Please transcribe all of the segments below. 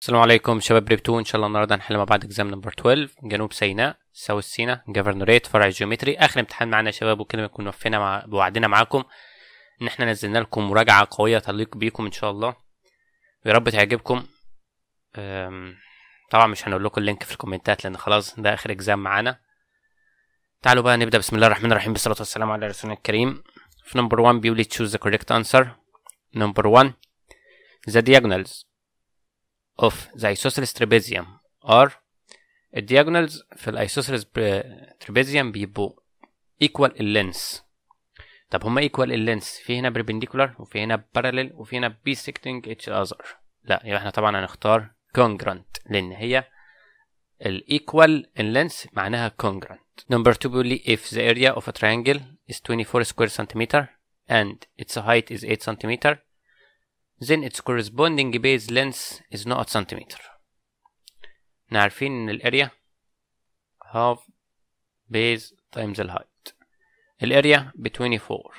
السلام عليكم شباب ريب 2 ان شاء الله النهارده هنحل مع بعض اكزام نمبر 12 جنوب سيناء ساوث سينا جفرنوريت فرع جيومتري اخر امتحان معانا يا شباب وكده بنكون وفينا مع بوعدنا معاكم ان احنا نزلنا لكم مراجعه قويه تليق بيكم ان شاء الله ويا رب تعجبكم طبعا مش هنقول لكم اللينك في الكومنتات لان خلاص ده اخر اكزام معانا تعالوا بقى نبدا بسم الله الرحمن الرحيم بالصلاه والسلام على رسولنا الكريم في نمبر 1 بيقول تشوز ذا كوريكت انسر نمبر 1 ذا diagonals of the isosceles trapezium are diagonals في isosceles trapezium بيبقوا equal length طب هما equal length في هنا perpendicular وفي هنا parallel وفي هنا bisecting each other لا يبقى احنا طبعا هنختار congruent لان هي ال equal in length معناها congruent number two بيقول لي if the area of a triangle is 24 square centimeter and its height is 8 centimeter then its corresponding base length is not centimeter نعرفين عارفين ان الاريا half base times the height الاريا between four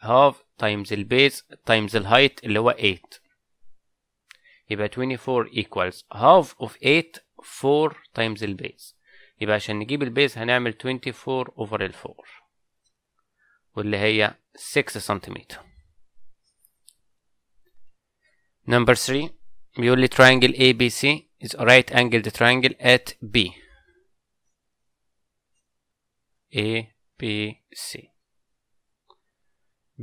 half times the base times the height اللي هو eight. يبقى twenty four equals half of eight four times the base. يبقى عشان نجيب البيز هنعمل 24 over ال 4 واللي هي 6 سنتيمتر نمبر 3 بيقول لي triangle ABC is a right angled triangle at B A B C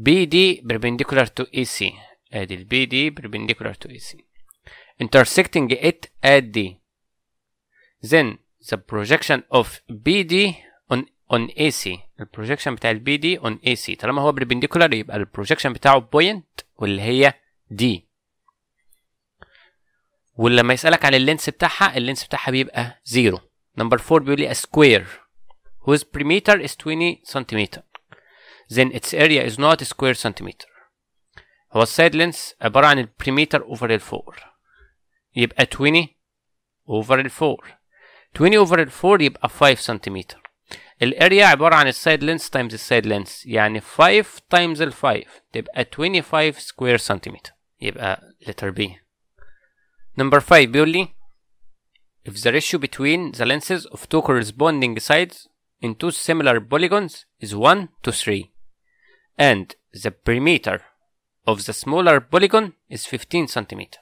BD perpendicular to AC ادي ال BD perpendicular to AC intersecting it at D then the projection of BD on on AC البروجكشن بتاع البي دي on AC طالما هو perpendicular يبقى ال projection بتاعه point واللي هي D ولما يسالك عن اللينس بتاعها اللينس بتاعها بيبقى زيرو نمبر 4 بيقول لي a square whose perimeter is 20 سنتيمتر then its area is not square centimeter هو السايد لينس عبارة عن البريميتر اوفر ال4 يبقى 20 اوفر ال4 20 اوفر ال4 يبقى 5 سنتيمتر الاريا عبارة عن السايد لينس تايمز السايد لينس يعني 5 تايمز ال 5 تبقى 25 سكوير سنتيمتر يبقى لتر بي Number 5 بيقول If the ratio between the lenses of two corresponding sides in two similar polygons is 1 to 3 and the perimeter of the smaller polygon is 15 centimeter,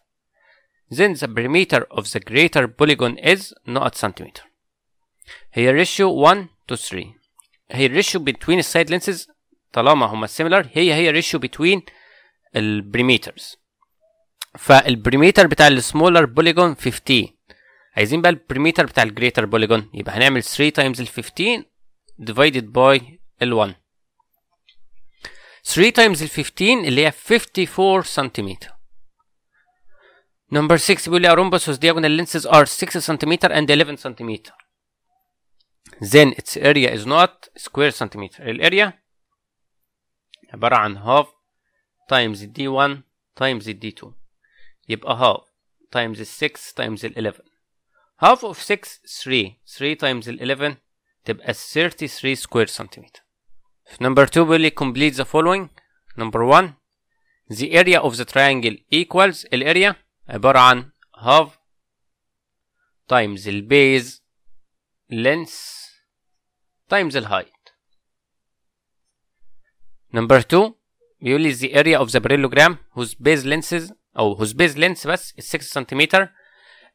then the perimeter of the greater polygon is not centimeter. Here, ratio 1 to 3 Here, ratio between side lenses طالما هما similar Here, هي ratio between the uh, perimeters. فالبريميتر بتاع السمولر بوليجون 15 عايزين بقى البريميتر بتاع الجريتر بوليجون يبقى هنعمل 3 تايمز ال 15 ديفايدد باي ال 1 3 تايمز ال 15 اللي هي 54 سنتيمتر نمبر 6 بيقول لي ارومبوس وز whose diagonal lenses are 6 سنتيمتر اند 11 سنتيمتر then its area is not square سنتيمتر الاريا عبارة عن half times d1 times d2 يبقى half times 6 times 11 half of 6 3 3 times 11 تبقى 33 square centimeter if number 2 will complete the following number 1 the area of the triangle equals area عبارة عن half times the base length times the height number 2 will is the area of the parallelogram whose base length is او whose base length بس 6 سنتيمتر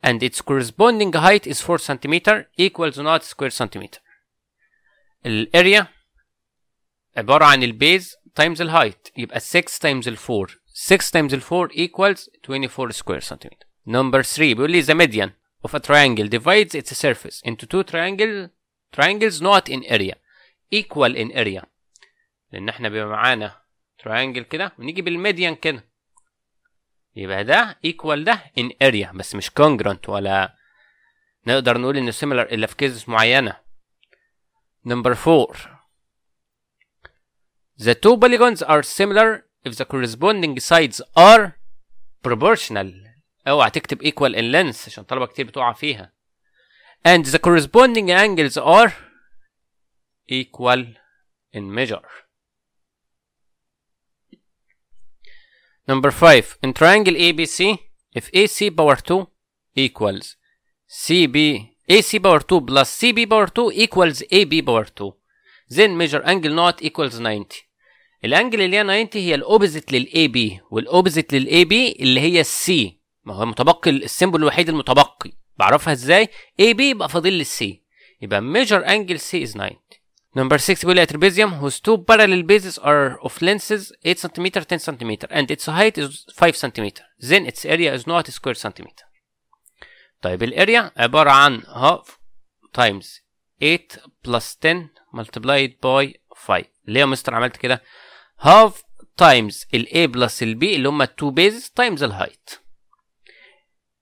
and its corresponding height is 4 سنتيمتر equals not square سنتيمتر الاريا عبارة عن البيز times the الهايت يبقى 6 times the 4 6 times the 4 equals 24 square centimeter number 3 بيقول لي the median of a triangle divides its surface into two triangle triangles not in area equal in area لان احنا بيبقى معانا triangle كده ونيجي بالميديان كده يبقى ده ايكوال ده in area بس مش congruent ولا نقدر نقول انه similar الا في cases معينه نمبر 4 The two polygons are similar if the corresponding sides are proportional اوعى تكتب equal in length عشان طلبة كتير بتقع فيها and the corresponding angles are equal in measure Number 5 in triangle ABC if AC power 2 equals CB AC power 2 plus CB power 2 equals AB power 2 then measure angle not equals 90 الانجل اللي هي 90 هي الاوبزيت للاي بي والاوبزيت للاي بي اللي هي C ما هو متبقي السيمبل الوحيد المتبقي بعرفها ازاي AB يبقى فاضل لي C يبقى ميجر انجل C is 90 Number 6 trapezium whose two parallel bases are of lenses 8 cm 10 cm and its height is 5 cm then its area is not square centimeter طيب الاريا عبارة عن half times 8 plus 10 multiplied by 5 ليه يا مستر عملت كده half times ال A plus ال B اللي هما 2 bases times the height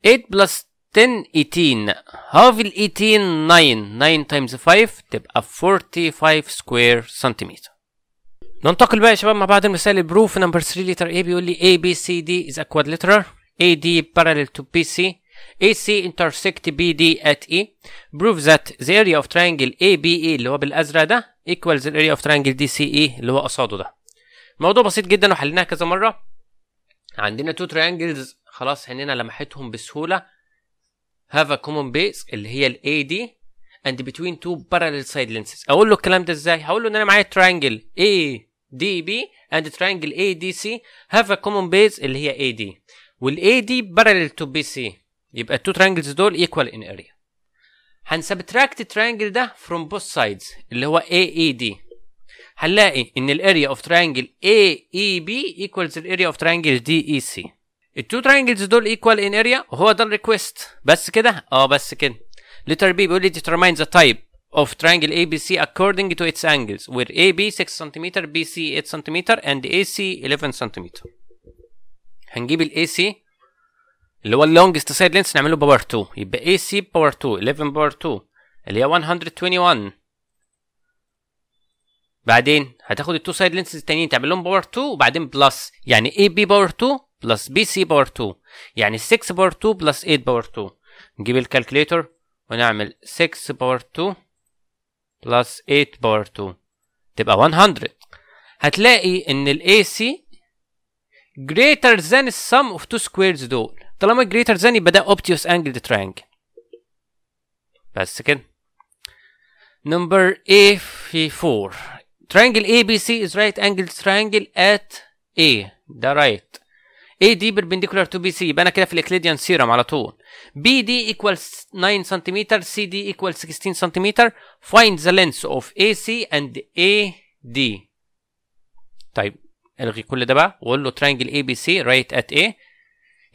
8 plus 18 half 18 9 9 times 5 تبقى 45 سكوير سنتيمتر ننتقل بقى يا شباب مع بعض المثال بروف نمبر 3 لتر A بيقول لي A B C D is a quadrilateral A D parallel to B C A C intersect B D at E prove that the area of triangle A B E اللي هو بالأزرق ده equals the area of triangle D C E اللي هو قصاده ده الموضوع بسيط جدا وحليناه كذا مرة عندنا two triangles خلاص هننا لمحتهم بسهولة have a common base اللي هي ال AD and between two parallel side lenses اقول له الكلام ده ازاي هقول له ان انا معايا triangle ADB and triangle ADC have a common base اللي هي AD وال AD parallel to BC يبقى التو triangles دول equal in area هنسبتراكت التريانجل ده from both sides اللي هو AED هنلاقي ان الاريا اوف تريانجل AEB equals الاريا اوف تريانجل DEC التو تراينجلز دول ايكوال ان اريا وهو ده الريكوست بس كده اه بس كده لتر بي بيقول لي determine the type of triangle ABC according to its angles where AB 6 cm BC 8 cm and AC 11 cm هنجيب ال AC اللي هو longest side length نعمله باور 2 يبقى AC باور 2 11 باور 2 اللي هي 121 بعدين هتاخد 2 side lengths التانيين تعمل لهم باور 2 وبعدين بلس يعني AB power باور 2 بلس بي سي باور 2 يعني 6 باور 2 بلس 8 باور 2 نجيب الكالكليتر ونعمل 6 باور 2 بلس 8 باور 2 تبقى 100 هتلاقي ان الاي سي greater than السم اوف تو سكويرز دول طالما greater than يبقى ده obtuse angled triangle بس كده نمبر A في 4 triangle ABC is right angled triangle at A ده right اي دي بربنديكولار تو بي سي يبقى انا كده في الاكليديان سيرم على طول بي دي ايكوال 9 سنتيمتر سي دي ايكوال 16 سنتيمتر فايند ذا لينث اوف اي سي اند اي دي طيب الغي كل ده بقى وقول له ترانجل اي بي سي رايت ات اي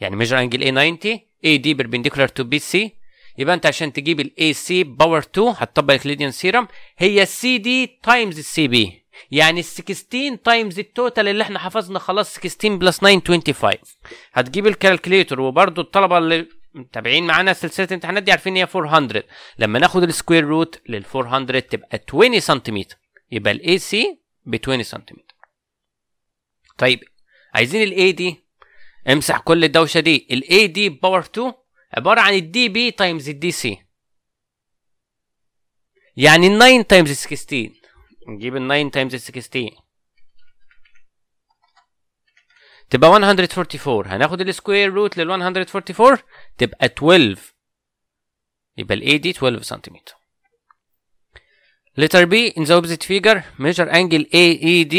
يعني ميجر انجل اي 90 اي دي بربنديكولار تو بي سي يبقى انت عشان تجيب الاي سي باور 2 هتطبق الكليديان سيرم هي السي دي تايمز السي بي يعني ال 16 تايمز التوتال اللي احنا حفظنا خلاص 16 بلس 9 25 هتجيب الكالكليتور وبرده الطلبه اللي متابعين معانا سلسله الامتحانات دي عارفين ان هي 400 لما ناخد السكوير روت لل 400 تبقى 20 سنتيمتر يبقى الاي سي ب 20 سنتيمتر طيب عايزين الاي دي امسح كل الدوشه دي الاي دي باور 2 عباره عن الدي بي تايمز الدي سي يعني 9 تايمز 16 نجيب ال 9 تايمز ال 16 تبقى 144 هناخد السكوير روت لل 144 تبقى 12 يبقى ال A دي 12 سنتيمتر letter B in the opposite figure measure angle AED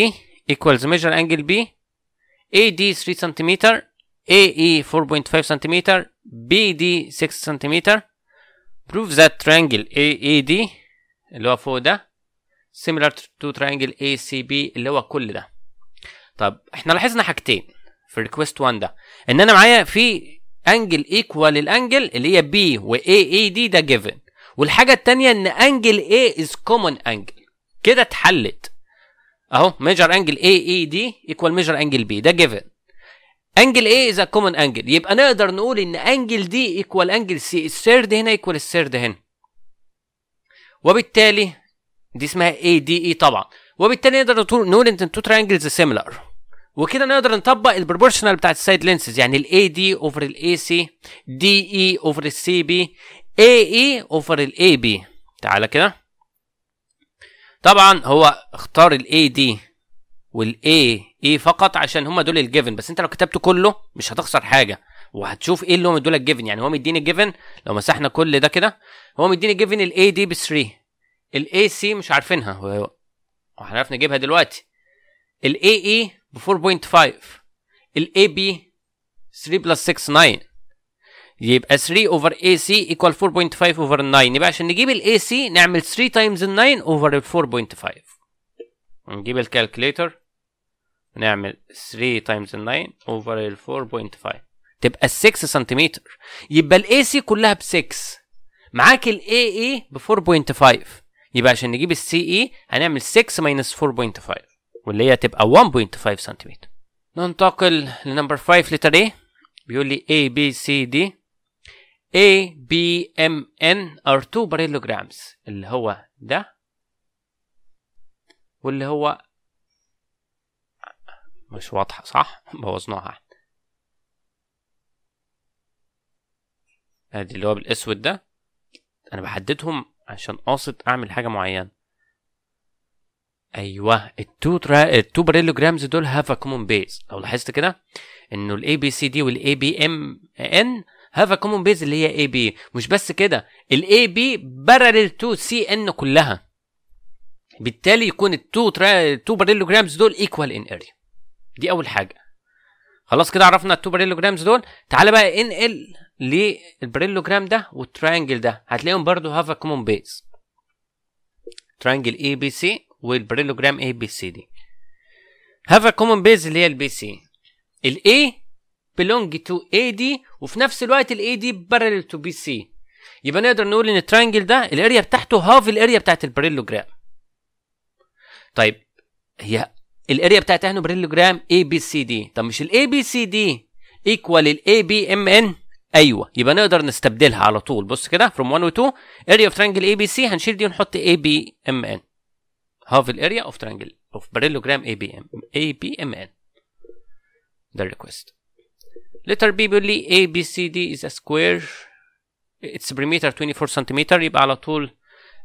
equals measure angle B AD 3 cm AE 4.5 cm BD 6 cm prove that triangle AED اللي هو فوق ده similar to triangle ACB اللي هو كل ده طب احنا لاحظنا حاجتين في الريكوست 1 ده ان انا معايا في انجل ايكوال الانجل اللي هي بي و اي اي دي ده جيفن والحاجه الثانيه ان انجل اي از كومن انجل كده اتحلت اهو ميجر انجل اي اي دي ايكوال ميجر انجل بي ده جيفن انجل اي از كومن انجل يبقى نقدر نقول ان انجل دي ايكوال انجل سي السيرد هنا ايكوال السيرد هنا وبالتالي دي اسمها اي دي اي طبعا وبالتالي نقدر نقول ان تو ترانجلز سيميلار وكده نقدر نطبق البروبورشنال بتاعت السايد لينسز يعني الاي دي اوفر الاي سي دي اي اوفر السي بي اي اي اوفر الاي بي تعالى كده طبعا هو اختار الاي دي والاي اي e فقط عشان هما دول الجيفن بس انت لو كتبته كله مش هتخسر حاجه وهتشوف ايه اللي هو لك جيفن يعني هو مديني الجيفن لو مسحنا كل ده كده هو مديني جيفن الاي دي ب 3 الاي سي مش عارفينها وهنعرف نجيبها دلوقتي الاي اي e ب 4.5 الاي بي 3 بلس 6 9 يبقى 3 اوفر اي سي ايكوال 4.5 اوفر 9 يبقى عشان نجيب الاي سي نعمل 3 تايمز 9 اوفر 4.5 نجيب الكالكليتر نعمل 3 تايمز 9 اوفر 4.5 تبقى 6 سنتيمتر يبقى الاي سي كلها e ب 6 معاك الاي اي ب 4.5 يبقى عشان نجيب السي اي e هنعمل 6 ماينس 4.5 واللي هي تبقى 1.5 سنتيمتر ننتقل لنمبر 5 لتر ايه بيقول لي A B C D A B M N are two parallelograms اللي هو ده واللي هو مش واضحة صح بوظناها ادي اللي هو بالاسود ده انا بحددهم عشان قاصد اعمل حاجه معينه ايوه التو ترا... التو باريلو جرامز دول هاف ا كومون بيز لو لاحظت كده انه الاي بي سي دي والاي بي ام ان هاف ا كومون بيز اللي هي اي بي مش بس كده الاي بي باراليل تو سي ان كلها بالتالي يكون التو ترا... التو جرامز دول ايكوال ان اريا دي اول حاجه خلاص كده عرفنا التو باريلو جرامز دول تعالى بقى انقل للبريلوجرام ده والتراينجل ده هتلاقيهم برضو هاف ا كومون بيز تراينجل اي بي سي والبريلوجرام اي بي سي دي هاف ا كومون بيز اللي هي البي سي الاي بيلونج تو اي دي وفي نفس الوقت الاي دي بارلل تو بي سي يبقى نقدر نقول ان التريانجل ده الاريا بتاعته هاف الاريا بتاعت البريلوجرام طيب هي الاريا بتاعت احنا بريلوجرام اي بي سي دي طب مش الاي بي سي دي ايكوال الاي بي ام ان ايوه يبقى نقدر نستبدلها على طول بص كده from 1 و 2 area of triangle ABC هنشيل دي ونحط ABMN half the area of triangle of parallelogram ABM ABMN ده الريكوست letter B بيقول لي ABCD is a square its perimeter 24 سنتيمتر يبقى على طول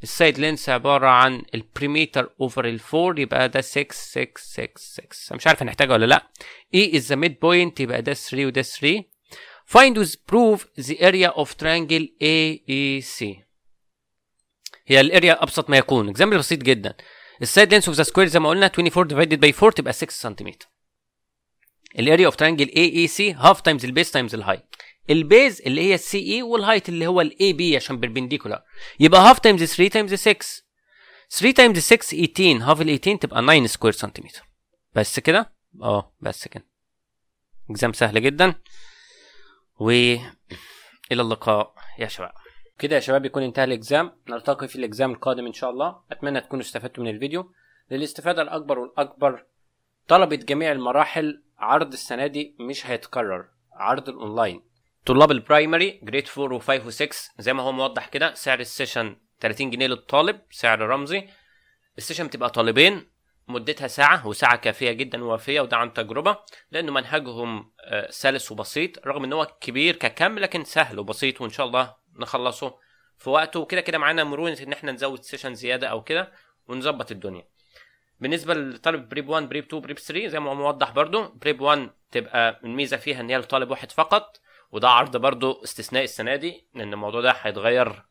السايد لينس عبارة عن البريميتر اوفر الفور يبقى ده 6 6 6 6 مش عارف هنحتاجها ولا لا E is the midpoint يبقى ده 3 وده 3 Find with proof the area of triangle AEC. هي الاريا ابسط ما يكون اكزامبل بسيط جدا السايد لينث اوف ذا سكوير زي ما قلنا 24 ديفايدد باي 4 تبقى 6 سنتيمتر الاريا اوف ترانجل اي اي سي هاف تايمز البيز تايمز الهايت البيز اللي هي السي اي والهايت اللي هو الاي بي عشان بيربنديكولار يبقى هاف تايمز 3 تايمز 6 3 تايمز 6 18 هاف ال 18 تبقى 9 سكوير سنتيمتر بس كده اه بس كده اكزام سهل جدا والى اللقاء يا شباب كده يا شباب يكون انتهى الاكزام نلتقي في الاكزام القادم ان شاء الله اتمنى تكونوا استفدتوا من الفيديو للاستفاده الاكبر والاكبر طلبة جميع المراحل عرض السنة دي مش هيتكرر عرض الاونلاين طلاب البرايمري جريد 4 و5 و6 زي ما هو موضح كده سعر السيشن 30 جنيه للطالب سعر رمزي السيشن بتبقى طالبين مدتها ساعة وساعة كافية جدا ووافية وده عن تجربة لأنه منهجهم آه، سلس وبسيط رغم إن هو كبير ككم لكن سهل وبسيط وإن شاء الله نخلصه في وقته وكده كده معانا مرونة إن إحنا نزود سيشن زيادة أو كده ونظبط الدنيا بالنسبة لطالب بريب 1 بريب 2 بريب 3 زي ما هو موضح برضو بريب 1 تبقى الميزة فيها إن هي لطالب واحد فقط وده عرض برضو استثناء السنة دي لأن الموضوع ده هيتغير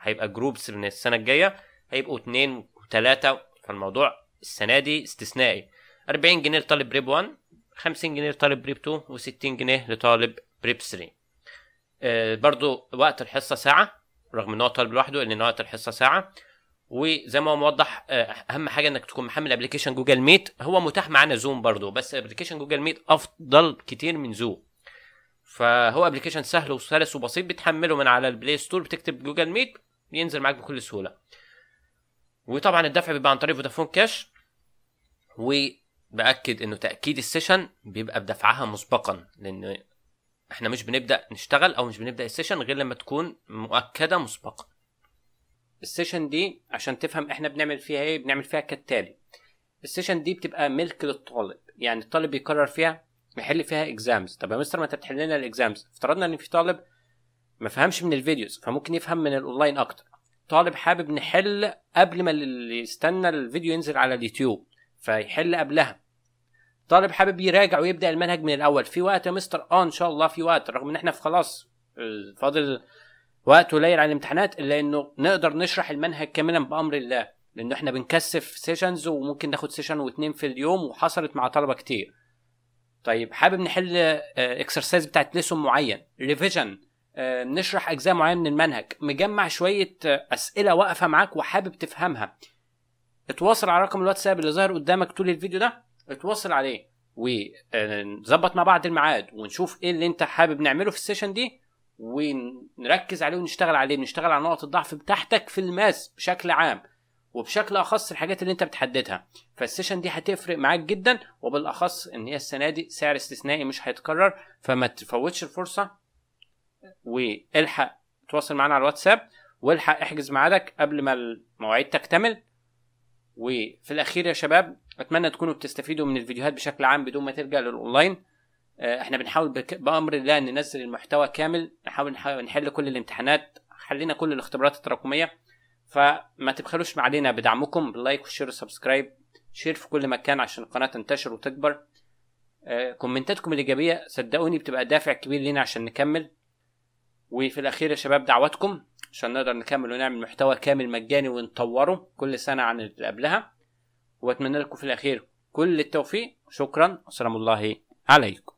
هيبقى جروبس من السنة الجاية هيبقوا اتنين وتلاتة فالموضوع السنه دي استثنائي 40 جنيه لطالب بريب 1 50 جنيه لطالب بريب 2 و60 جنيه لطالب بريب 3 آه، برضو وقت الحصه ساعه رغم ان هو طالب لوحده لان وقت الحصه ساعه وزي ما هو موضح آه، اهم حاجه انك تكون محمل ابلكيشن جوجل ميت هو متاح معانا زوم برضو بس ابلكيشن جوجل ميت افضل كتير من زوم فهو ابلكيشن سهل وسلس وبسيط بتحمله من على البلاي ستور بتكتب جوجل ميت بينزل معاك بكل سهوله وطبعا الدفع بيبقى عن طريق فودافون كاش وباكد انه تاكيد السيشن بيبقى بدفعها مسبقا لان احنا مش بنبدا نشتغل او مش بنبدا السيشن غير لما تكون مؤكده مسبقا السيشن دي عشان تفهم احنا بنعمل فيها ايه بنعمل فيها كالتالي السيشن دي بتبقى ملك للطالب يعني الطالب بيقرر فيها يحل فيها اكزامز طب يا مستر ما انت بتحل لنا الاكزامز افترضنا ان في طالب ما فهمش من الفيديوز فممكن يفهم من الاونلاين اكتر طالب حابب نحل قبل ما اللي يستنى الفيديو ينزل على اليوتيوب فيحل قبلها طالب حابب يراجع ويبدا المنهج من الاول في وقت يا مستر اه ان شاء الله في وقت رغم ان احنا في خلاص آه، فاضل وقت قليل على الامتحانات الا انه نقدر نشرح المنهج كاملا بامر الله لان احنا بنكثف سيشنز وممكن ناخد سيشن واثنين في اليوم وحصلت مع طلبه كتير طيب حابب نحل اكسرسايز آه، بتاعت ليسون معين ريفيجن آه، نشرح اجزاء معينه من المنهج مجمع شويه آه، اسئله واقفه معاك وحابب تفهمها اتواصل على رقم الواتساب اللي ظاهر قدامك طول الفيديو ده اتواصل عليه ونظبط آه، مع بعض الميعاد ونشوف ايه اللي انت حابب نعمله في السيشن دي ونركز عليه ونشتغل عليه نشتغل على نقط الضعف بتاعتك في الماس بشكل عام وبشكل اخص الحاجات اللي انت بتحددها فالسيشن دي هتفرق معاك جدا وبالاخص ان هي السنه دي سعر استثنائي مش هيتكرر فما تفوتش الفرصه والحق تواصل معانا على الواتساب والحق احجز ميعادك قبل ما المواعيد تكتمل وفي الاخير يا شباب اتمنى تكونوا بتستفيدوا من الفيديوهات بشكل عام بدون ما ترجع للاونلاين آه، احنا بنحاول بامر الله ننزل المحتوى كامل نحاول نحل كل الامتحانات حلينا كل الاختبارات التراكميه فما تبخلوش علينا بدعمكم باللايك والشير والسبسكرايب شير في كل مكان عشان القناه تنتشر وتكبر آه، كومنتاتكم الايجابيه صدقوني بتبقى دافع كبير لينا عشان نكمل وفي الاخير يا شباب دعواتكم عشان نقدر نكمل ونعمل محتوى كامل مجاني ونطوره كل سنه عن اللي قبلها واتمنى لكم في الاخير كل التوفيق شكرا وسلام الله عليكم